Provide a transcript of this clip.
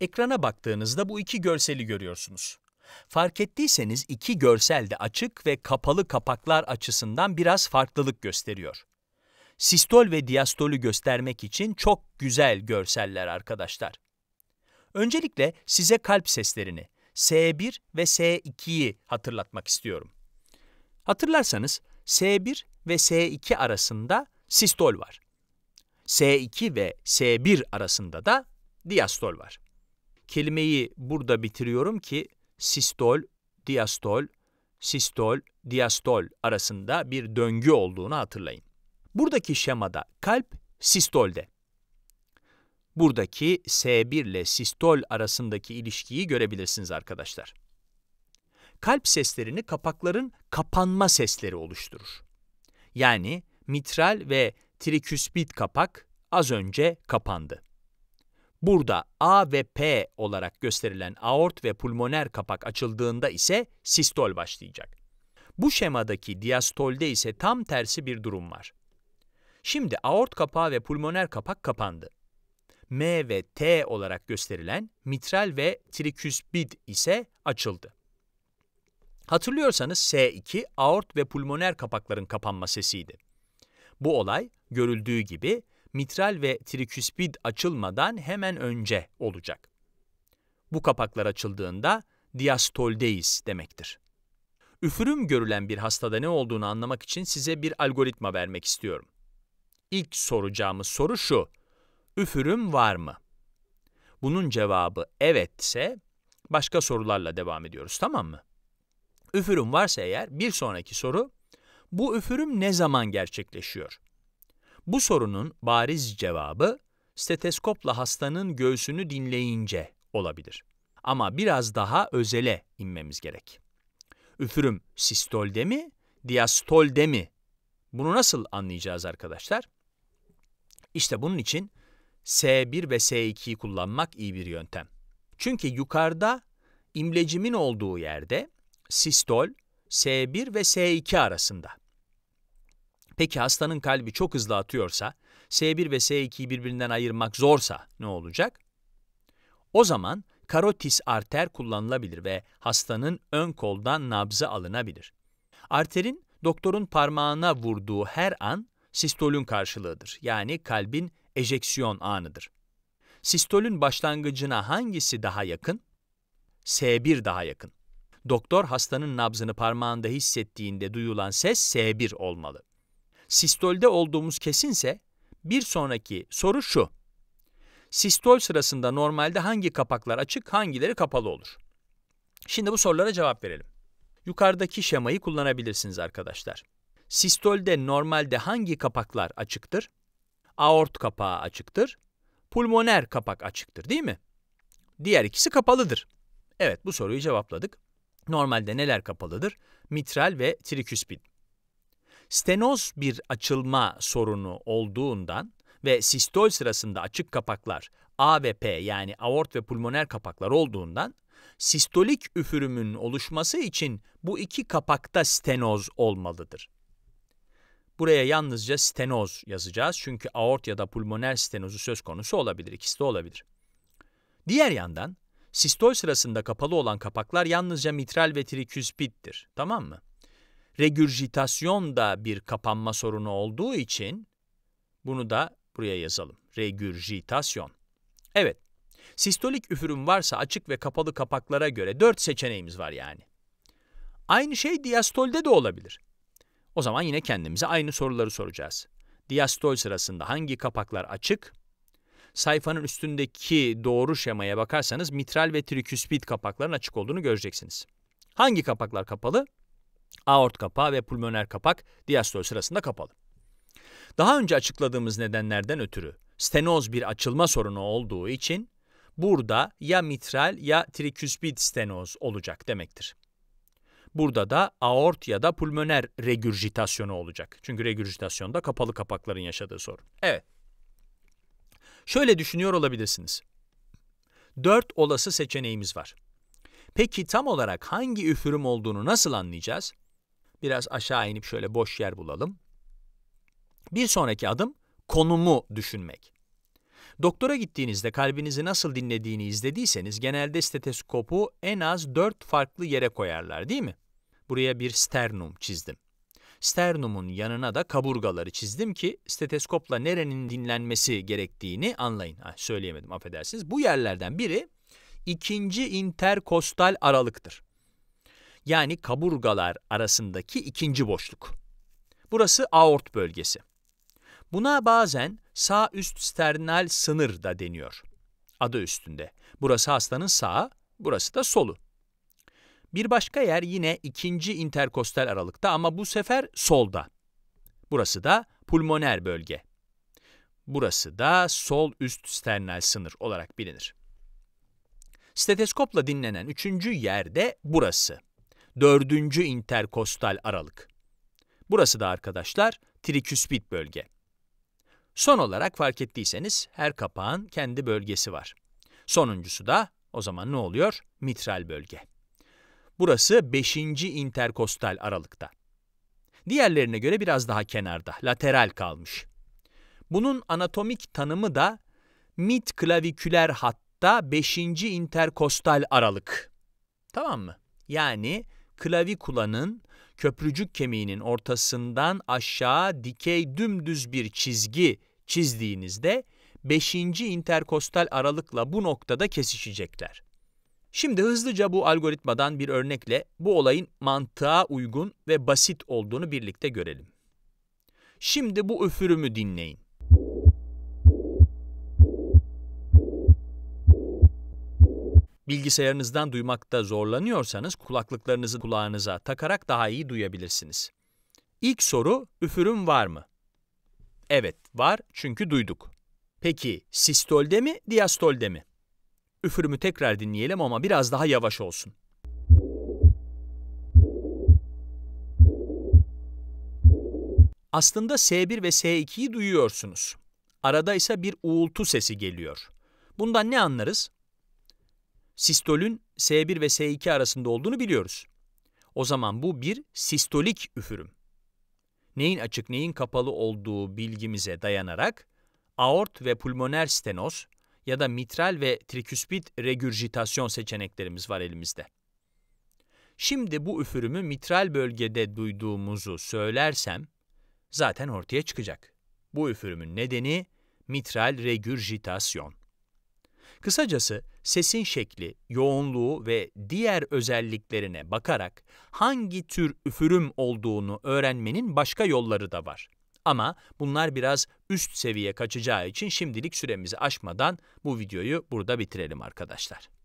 Ekrana baktığınızda bu iki görseli görüyorsunuz. Fark ettiyseniz iki görsel de açık ve kapalı kapaklar açısından biraz farklılık gösteriyor. Sistol ve diastolü göstermek için çok güzel görseller arkadaşlar. Öncelikle size kalp seslerini S1 ve S2'yi hatırlatmak istiyorum. Hatırlarsanız S1 ve S2 arasında sistol var. S2 ve S1 arasında da diastol var kelimeyi burada bitiriyorum ki sistol, diastol, sistol, diastol arasında bir döngü olduğunu hatırlayın. Buradaki şemada kalp sistolde. Buradaki S1 ile sistol arasındaki ilişkiyi görebilirsiniz arkadaşlar. Kalp seslerini kapakların kapanma sesleri oluşturur. Yani mitral ve triküspid kapak az önce kapandı. Burada A ve P olarak gösterilen aort ve pulmoner kapak açıldığında ise sistol başlayacak. Bu şemadaki diastolde ise tam tersi bir durum var. Şimdi aort kapağı ve pulmoner kapak kapandı. M ve T olarak gösterilen mitral ve triküspid ise açıldı. Hatırlıyorsanız S2 aort ve pulmoner kapakların kapanma sesiydi. Bu olay görüldüğü gibi mitral ve triküspid açılmadan hemen önce olacak. Bu kapaklar açıldığında diastoldeyiz demektir. Üfürüm görülen bir hastada ne olduğunu anlamak için size bir algoritma vermek istiyorum. İlk soracağımız soru şu. Üfürüm var mı? Bunun cevabı evetse başka sorularla devam ediyoruz tamam mı? Üfürüm varsa eğer bir sonraki soru bu üfürüm ne zaman gerçekleşiyor? Bu sorunun bariz cevabı steteskopla hastanın göğsünü dinleyince olabilir. Ama biraz daha özele inmemiz gerek. Üfürüm sistolde mi, diastolde mi? Bunu nasıl anlayacağız arkadaşlar? İşte bunun için S1 ve S2'yi kullanmak iyi bir yöntem. Çünkü yukarıda imlecimin olduğu yerde sistol S1 ve S2 arasında. Peki hastanın kalbi çok hızlı atıyorsa, S1 ve S2'yi birbirinden ayırmak zorsa ne olacak? O zaman karotis arter kullanılabilir ve hastanın ön koldan nabzı alınabilir. Arterin doktorun parmağına vurduğu her an sistolün karşılığıdır. Yani kalbin ejeksiyon anıdır. Sistolün başlangıcına hangisi daha yakın? S1 daha yakın. Doktor hastanın nabzını parmağında hissettiğinde duyulan ses S1 olmalı. Sistolde olduğumuz kesinse bir sonraki soru şu. Sistol sırasında normalde hangi kapaklar açık, hangileri kapalı olur? Şimdi bu sorulara cevap verelim. Yukarıdaki şemayı kullanabilirsiniz arkadaşlar. Sistolde normalde hangi kapaklar açıktır? Aort kapağı açıktır. Pulmoner kapak açıktır değil mi? Diğer ikisi kapalıdır. Evet bu soruyu cevapladık. Normalde neler kapalıdır? Mitral ve triküspid. Stenoz bir açılma sorunu olduğundan ve sistol sırasında açık kapaklar A ve P yani aort ve pulmoner kapaklar olduğundan sistolik üfürümün oluşması için bu iki kapakta stenoz olmalıdır. Buraya yalnızca stenoz yazacağız çünkü aort ya da pulmoner stenozu söz konusu olabilir, ikisi de olabilir. Diğer yandan sistol sırasında kapalı olan kapaklar yalnızca mitral ve triküspittir, tamam mı? regürjitasyon da bir kapanma sorunu olduğu için bunu da buraya yazalım. Regürjitasyon. Evet, sistolik üfürüm varsa açık ve kapalı kapaklara göre dört seçeneğimiz var yani. Aynı şey diastolde de olabilir. O zaman yine kendimize aynı soruları soracağız. Diastol sırasında hangi kapaklar açık? Sayfanın üstündeki doğru şemaya bakarsanız mitral ve triküspid kapakların açık olduğunu göreceksiniz. Hangi kapaklar kapalı? Aort kapağı ve pulmoner kapak diastol sırasında kapalı. Daha önce açıkladığımız nedenlerden ötürü stenoz bir açılma sorunu olduğu için burada ya mitral ya triküspid stenoz olacak demektir. Burada da aort ya da pulmoner regürjitasyonu olacak. Çünkü regürjitasyonda kapalı kapakların yaşadığı sorun. Evet. Şöyle düşünüyor olabilirsiniz. Dört olası seçeneğimiz var. Peki tam olarak hangi üfürüm olduğunu nasıl anlayacağız? Biraz aşağı inip şöyle boş yer bulalım. Bir sonraki adım konumu düşünmek. Doktora gittiğinizde kalbinizi nasıl dinlediğini izlediyseniz genelde stetoskopu en az 4 farklı yere koyarlar değil mi? Buraya bir sternum çizdim. Sternumun yanına da kaburgaları çizdim ki steteskopla nerenin dinlenmesi gerektiğini anlayın. Ha, söyleyemedim affedersiniz. Bu yerlerden biri ikinci interkostal aralıktır yani kaburgalar arasındaki ikinci boşluk. Burası aort bölgesi. Buna bazen sağ üst sternal sınır da deniyor. Adı üstünde. Burası hastanın sağı, burası da solu. Bir başka yer yine ikinci interkostal aralıkta ama bu sefer solda. Burası da pulmoner bölge. Burası da sol üst sternal sınır olarak bilinir. Steteskopla dinlenen üçüncü yer de burası. Dördüncü interkostal aralık. Burası da arkadaşlar triküspit bölge. Son olarak fark ettiyseniz her kapağın kendi bölgesi var. Sonuncusu da o zaman ne oluyor? Mitral bölge. Burası beşinci interkostal aralıkta. Diğerlerine göre biraz daha kenarda, lateral kalmış. Bunun anatomik tanımı da mit klaviküler hatta 5. interkostal aralık. Tamam mı? Yani klavikula'nın köprücük kemiğinin ortasından aşağı dikey dümdüz bir çizgi çizdiğinizde 5. interkostal aralıkla bu noktada kesişecekler. Şimdi hızlıca bu algoritmadan bir örnekle bu olayın mantığa uygun ve basit olduğunu birlikte görelim. Şimdi bu üfürümü dinleyin. Bilgisayarınızdan duymakta zorlanıyorsanız kulaklıklarınızı kulağınıza takarak daha iyi duyabilirsiniz. İlk soru, üfürüm var mı? Evet, var çünkü duyduk. Peki, sistolde mi, diastolde mi? Üfürümü tekrar dinleyelim ama biraz daha yavaş olsun. Aslında S1 ve S2'yi duyuyorsunuz. Arada ise bir uğultu sesi geliyor. Bundan ne anlarız? sistolün S1 ve S2 arasında olduğunu biliyoruz. O zaman bu bir sistolik üfürüm. Neyin açık neyin kapalı olduğu bilgimize dayanarak aort ve pulmoner stenoz ya da mitral ve triküspit regürjitasyon seçeneklerimiz var elimizde. Şimdi bu üfürümü mitral bölgede duyduğumuzu söylersem zaten ortaya çıkacak. Bu üfürümün nedeni mitral regürjitasyon. Kısacası sesin şekli, yoğunluğu ve diğer özelliklerine bakarak hangi tür üfürüm olduğunu öğrenmenin başka yolları da var. Ama bunlar biraz üst seviye kaçacağı için şimdilik süremizi aşmadan bu videoyu burada bitirelim arkadaşlar.